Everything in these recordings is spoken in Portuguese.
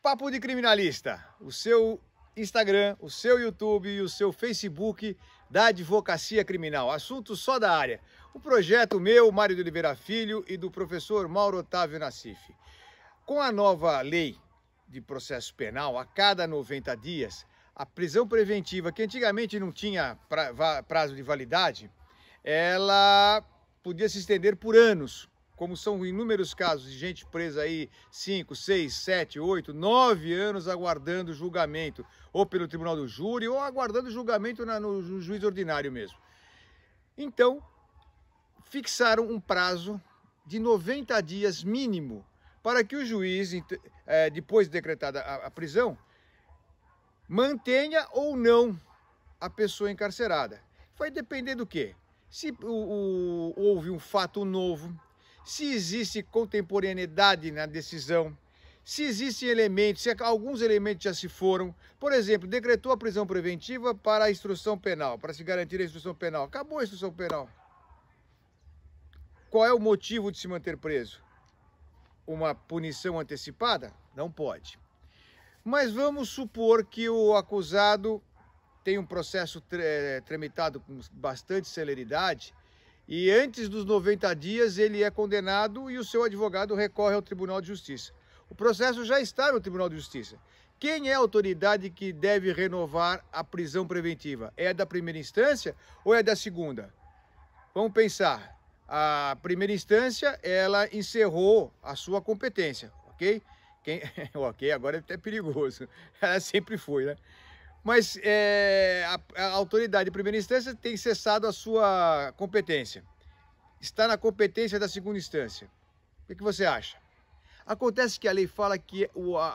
Papo de Criminalista, o seu Instagram, o seu YouTube e o seu Facebook da Advocacia Criminal. Assunto só da área. O projeto meu, Mário de Oliveira Filho e do professor Mauro Otávio Nassif. Com a nova lei de processo penal, a cada 90 dias, a prisão preventiva, que antigamente não tinha prazo de validade, ela podia se estender por anos como são inúmeros casos de gente presa aí 5, 6, 7, 8, 9 anos aguardando julgamento, ou pelo tribunal do júri, ou aguardando julgamento na, no, no juiz ordinário mesmo. Então, fixaram um prazo de 90 dias mínimo para que o juiz, é, depois de decretada a prisão, mantenha ou não a pessoa encarcerada. Vai depender do quê? Se houve um fato novo, se existe contemporaneidade na decisão, se existem elementos, se alguns elementos já se foram. Por exemplo, decretou a prisão preventiva para a instrução penal, para se garantir a instrução penal. Acabou a instrução penal. Qual é o motivo de se manter preso? Uma punição antecipada? Não pode. Mas vamos supor que o acusado tem um processo eh, tramitado com bastante celeridade e antes dos 90 dias ele é condenado e o seu advogado recorre ao Tribunal de Justiça. O processo já está no Tribunal de Justiça. Quem é a autoridade que deve renovar a prisão preventiva? É da primeira instância ou é da segunda? Vamos pensar. A primeira instância, ela encerrou a sua competência, ok? Quem... ok, agora é até perigoso. Ela sempre foi, né? mas é, a, a autoridade de primeira instância tem cessado a sua competência. Está na competência da segunda instância. O que você acha? Acontece que a lei fala que o, a,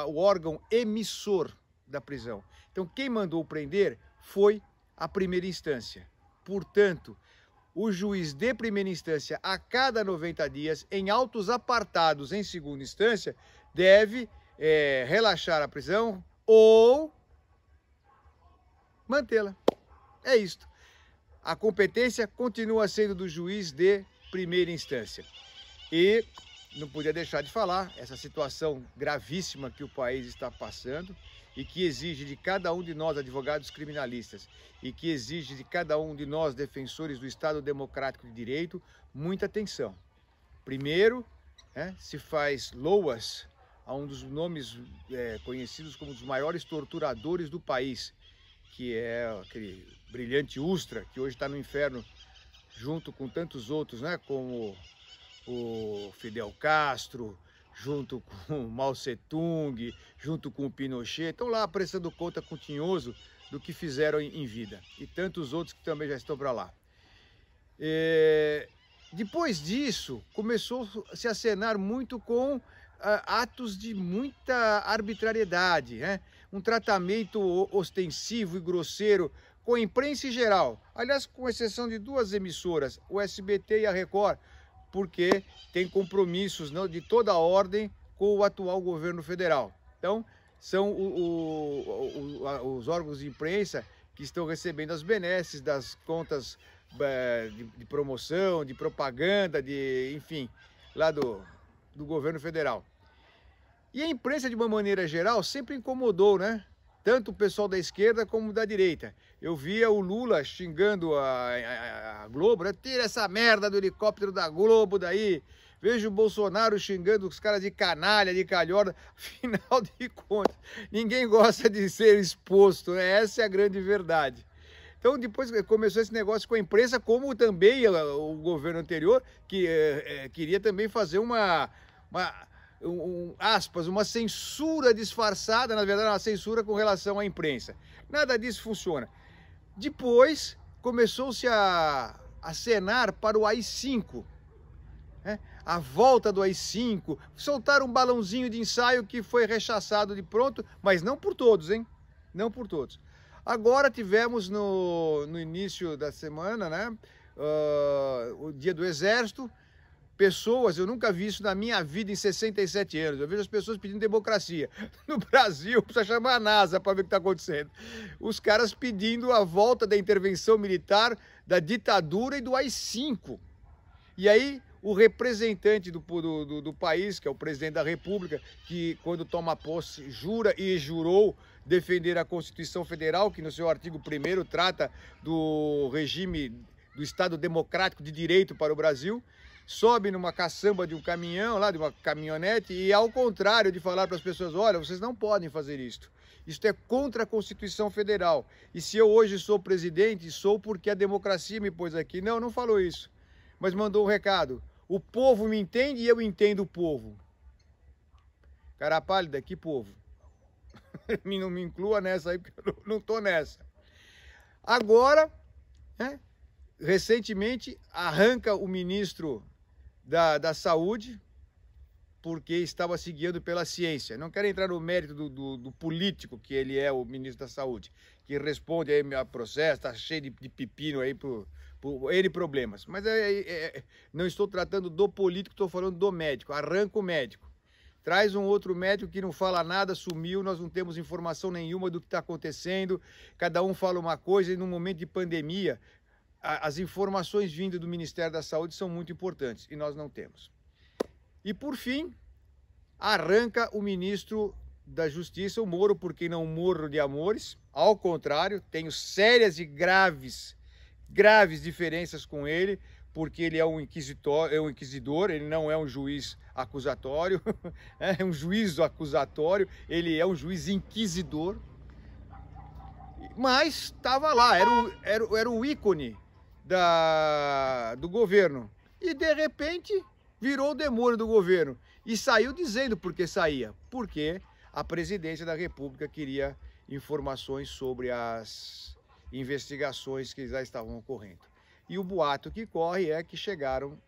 a, o órgão emissor da prisão. Então, quem mandou prender foi a primeira instância. Portanto, o juiz de primeira instância, a cada 90 dias, em autos apartados em segunda instância, deve é, relaxar a prisão ou mantê-la. É isto. A competência continua sendo do juiz de primeira instância. E não podia deixar de falar essa situação gravíssima que o país está passando e que exige de cada um de nós, advogados criminalistas, e que exige de cada um de nós, defensores do Estado Democrático de Direito, muita atenção. Primeiro, é, se faz loas a um dos nomes é, conhecidos como um dos maiores torturadores do país, que é aquele brilhante Ustra, que hoje está no inferno, junto com tantos outros, né? como o Fidel Castro, junto com Mao Tse-Tung, junto com o Pinochet, estão lá prestando conta com do que fizeram em vida, e tantos outros que também já estão para lá. É... Depois disso, começou a se acenar muito com uh, atos de muita arbitrariedade, né? um tratamento ostensivo e grosseiro com a imprensa em geral, aliás, com exceção de duas emissoras, o SBT e a Record, porque tem compromissos não, de toda a ordem com o atual governo federal. Então, são o, o, o, os órgãos de imprensa que estão recebendo as benesses das contas eh, de, de promoção, de propaganda, de enfim, lá do, do governo federal. E a imprensa, de uma maneira geral, sempre incomodou, né? Tanto o pessoal da esquerda como da direita. Eu via o Lula xingando a, a, a Globo, né? Tira essa merda do helicóptero da Globo daí. Vejo o Bolsonaro xingando os caras de canalha, de calhorda. Afinal de contas, ninguém gosta de ser exposto, né? Essa é a grande verdade. Então, depois começou esse negócio com a imprensa, como também o governo anterior, que eh, eh, queria também fazer uma, uma um, um, aspas, uma censura disfarçada, na verdade, uma censura com relação à imprensa. Nada disso funciona. Depois começou-se a acenar para o AI-5, né? a volta do AI-5, soltaram um balãozinho de ensaio que foi rechaçado de pronto, mas não por todos, hein? Não por todos. Agora tivemos no, no início da semana, né? Uh, o dia do Exército, pessoas, eu nunca vi isso na minha vida em 67 anos. Eu vejo as pessoas pedindo democracia. No Brasil, precisa chamar a NASA para ver o que está acontecendo. Os caras pedindo a volta da intervenção militar, da ditadura e do AI-5. E aí, o representante do, do, do, do, país, que é o presidente da República, que quando toma posse jura e jurou defender a Constituição Federal, que no seu artigo 1 trata do regime do Estado Democrático de Direito para o Brasil, sobe numa caçamba de um caminhão, lá de uma caminhonete, e ao contrário de falar para as pessoas, olha, vocês não podem fazer isto. Isto é contra a Constituição Federal. E se eu hoje sou presidente, sou porque a democracia me pôs aqui. Não, não falou isso. Mas mandou um recado. O povo me entende e eu entendo o povo. Cara pálida, que povo? não me inclua nessa aí, porque eu não estou nessa. Agora, né, recentemente, arranca o ministro da, da saúde, porque estava seguindo pela ciência. Não quero entrar no mérito do, do, do, político, que ele é o ministro da Saúde, que responde aí a ah, processo, está cheio de, de, pepino aí por, por ele problemas. Mas é, é, é, não estou tratando do político, estou falando do médico. Arranca o médico. Traz um outro médico que não fala nada, sumiu, nós não temos informação nenhuma do que está acontecendo, cada um fala uma coisa e num momento de pandemia as informações vindas do Ministério da Saúde são muito importantes e nós não temos. E por fim, arranca o ministro da Justiça, o Moro, porque não morro de amores. Ao contrário, tenho sérias e graves, graves diferenças com ele, porque ele é um, inquisitor, é um inquisidor, ele não é um juiz acusatório, é um juízo acusatório, ele é um juiz inquisidor. Mas estava lá, era o, era, era o ícone da, do governo. E de repente virou o demônio do governo e saiu dizendo por que saía, porque a presidência da República queria informações sobre as investigações que já estavam ocorrendo. E o boato que corre é que chegaram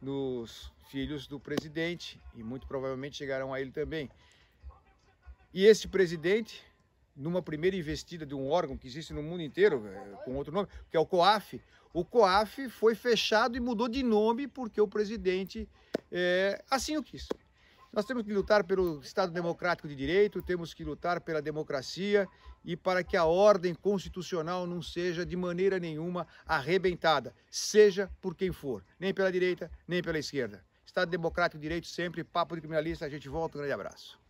nos filhos do presidente e muito provavelmente chegaram a ele também. E esse presidente, numa primeira investida de um órgão que existe no mundo inteiro, eh, com outro nome, que é o COAF, o COAF foi fechado e mudou de nome porque o presidente é, assim o quis. Nós temos que lutar pelo Estado Democrático de Direito, temos que lutar pela democracia e para que a ordem constitucional não seja de maneira nenhuma arrebentada, seja por quem for, nem pela direita, nem pela esquerda. Estado Democrático de Direito sempre, papo de criminalista, a gente volta, um grande abraço.